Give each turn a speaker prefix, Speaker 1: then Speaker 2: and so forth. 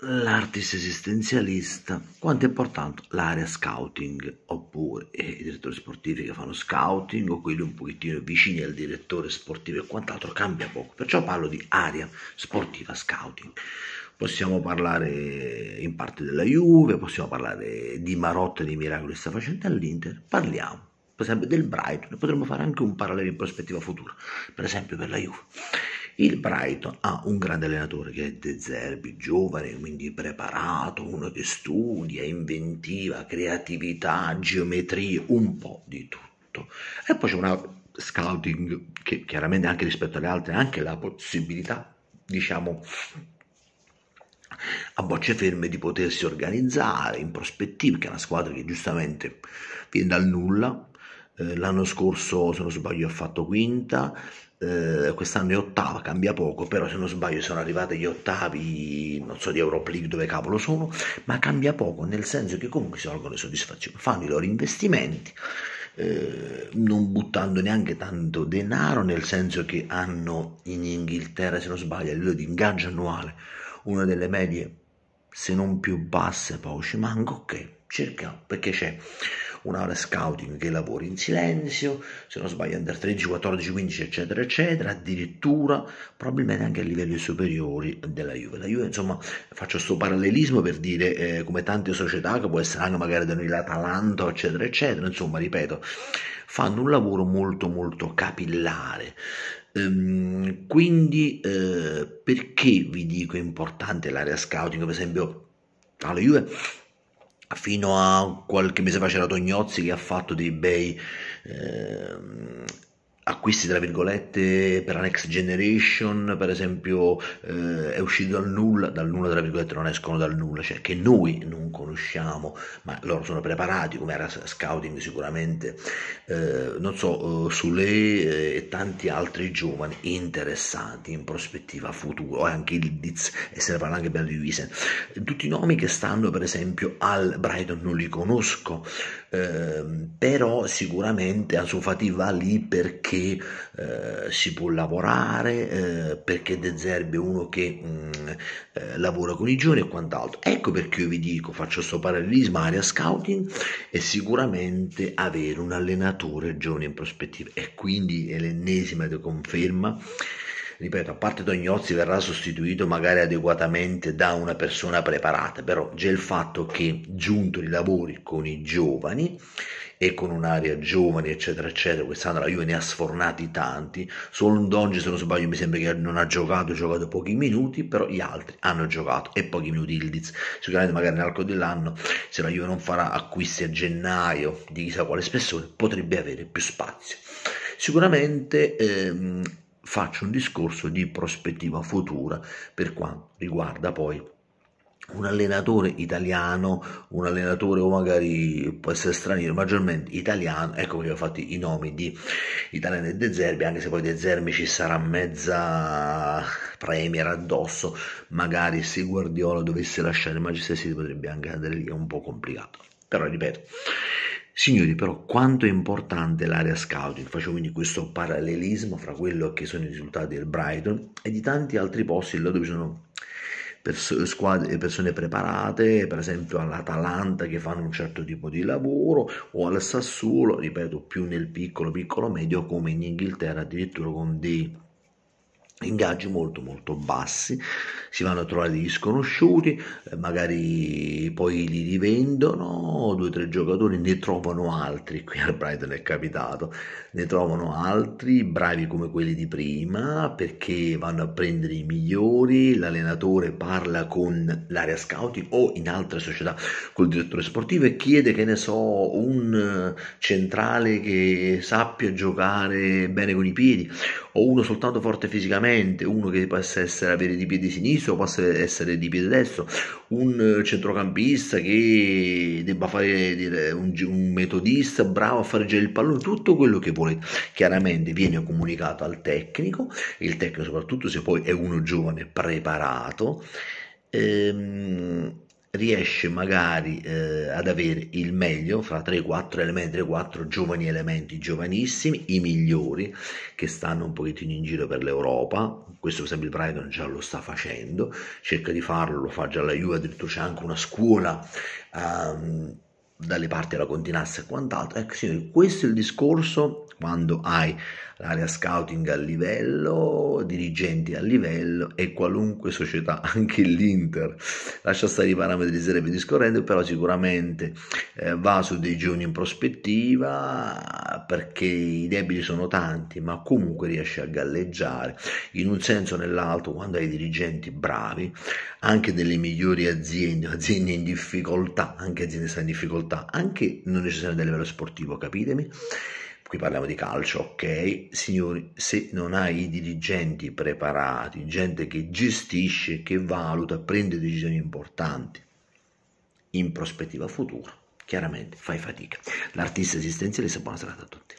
Speaker 1: l'artista esistenzialista, quanto è importante l'area scouting, oppure eh, i direttori sportivi che fanno scouting o quelli un pochettino vicini al direttore sportivo e quant'altro, cambia poco, perciò parlo di area sportiva scouting. Possiamo parlare in parte della Juve, possiamo parlare di Marotta e dei miracoli che sta facendo all'Inter, parliamo per esempio del Brighton, potremmo fare anche un parallelo in prospettiva futura, per esempio per la Juve. Il Brighton ha un grande allenatore che è De Zerbi, giovane, quindi preparato, uno che studia, inventiva, creatività, geometrie, un po' di tutto. E poi c'è una scouting che chiaramente anche rispetto alle altre ha anche la possibilità, diciamo, a bocce ferme di potersi organizzare in prospettiva, che è una squadra che giustamente viene dal nulla. Eh, l'anno scorso, se non sbaglio, ha fatto quinta, eh, quest'anno è ottava, cambia poco, però se non sbaglio sono arrivati gli ottavi, non so di Europa League dove cavolo sono, ma cambia poco nel senso che comunque si tolgono le soddisfazioni, fanno i loro investimenti, eh, non buttando neanche tanto denaro, nel senso che hanno in Inghilterra, se non sbaglio, a livello di ingaggio annuale, una delle medie se non più basse, poi ci manco ok, cerchiamo, perché c'è un'area scouting che lavora in silenzio, se non sbaglio under 13, 14, 15 eccetera eccetera, addirittura probabilmente anche a livelli superiori della Juve. La Juve insomma faccio questo parallelismo per dire eh, come tante società che può essere anche magari da noi l'Atalanta eccetera eccetera, insomma ripeto, fanno un lavoro molto molto capillare ehm, quindi eh, perché vi dico importante l'area scouting per esempio alla Juve fino a qualche mese fa c'era Tognozzi che ha fatto dei bei eh, acquisti tra virgolette per la next generation per esempio eh, è uscito dal nulla dal nulla tra virgolette non escono dal nulla cioè che noi non conosciamo ma loro sono preparati come era scouting sicuramente eh, non so eh, Sule eh, e tanti altri giovani interessati in prospettiva futuro e anche il Diz e se ne parla anche per Divisen tutti i nomi che stanno per esempio al Brighton non li conosco ehm, però sicuramente Ansufati va lì perché che eh, si può lavorare, eh, perché De Zerbi è uno che mh, mm, eh, lavora con i giovani e quant'altro. Ecco perché io vi dico, faccio questo parallelismo area scouting è sicuramente avere un allenatore giovane in prospettiva e quindi è l'ennesima conferma ripeto, a parte Tognozzi verrà sostituito magari adeguatamente da una persona preparata, però già il fatto che Giunto i lavori con i giovani e con un'area giovane eccetera eccetera quest'anno la Juve ne ha sfornati tanti solo un Donge se non sbaglio mi sembra che non ha giocato ha giocato pochi minuti però gli altri hanno giocato e pochi minuti il Diz sicuramente magari nell'arco dell'anno se la Juve non farà acquisti a gennaio di chissà quale spessore potrebbe avere più spazio sicuramente ehm, faccio un discorso di prospettiva futura per quanto riguarda poi un allenatore italiano, un allenatore o magari può essere straniero, maggiormente italiano, ecco perché ho fatto i nomi di Italiano e De Zerbi, anche se poi De Zerbi ci sarà mezza Premier addosso, magari se Guardiola dovesse lasciare il Manchester potrebbe anche andare lì, è un po' complicato, però ripeto Signori, però quanto è importante l'area scouting, faccio quindi questo parallelismo fra quello che sono i risultati del Brighton e di tanti altri posti dove ci sono pers- squadre, persone preparate, per esempio all'Atalanta che fanno un certo tipo di lavoro o al Sassuolo, ripeto, più nel piccolo, piccolo medio come in Inghilterra addirittura con dei ingaggi molto molto bassi si vanno a trovare degli sconosciuti eh, magari poi li rivendono due o tre giocatori ne trovano altri qui al Brighton è capitato ne trovano altri bravi come quelli di prima perché vanno a prendere i migliori l'allenatore parla con l'area scouting o in altre società col direttore sportivo e chiede che ne so un centrale che sappia giocare bene con i piedi o uno soltanto forte fisicamente fisicamente uno che possa essere, avere di piede sinistro, possa essere di piede destro, un eh, centrocampista che debba fare dire, un, un, metodista bravo a fare girare il pallone, tutto quello che volete. Chiaramente viene comunicato al tecnico, il tecnico soprattutto se poi è uno giovane preparato. Ehm, riesce magari eh, ad avere il meglio fra 3-4 elementi, 3-4 giovani elementi giovanissimi, i migliori che stanno un pochettino in giro per l'Europa. Questo per esempio il Brighton già lo sta facendo, cerca di farlo, lo fa già la Juve, addirittura c'è anche una scuola. Um, dalle parti della continassa e quant'altro. Ecco signori, questo è il discorso quando hai l'area scouting a livello, dirigenti a livello e qualunque società, anche l'Inter. Lascia stare i parametri di serie discorrendo, però sicuramente eh, va su dei giorni in prospettiva perché i debiti sono tanti, ma comunque riesce a galleggiare in un senso o nell'altro quando hai dirigenti bravi, anche delle migliori aziende, aziende in difficoltà, anche aziende che stanno in difficoltà difficoltà, anche non necessariamente a livello sportivo, capitemi. Qui parliamo di calcio, ok? Signori, se non hai i dirigenti preparati, gente che gestisce, che valuta, prende decisioni importanti in prospettiva futura, chiaramente fai fatica. L'artista esistenzialista, buona serata a tutti.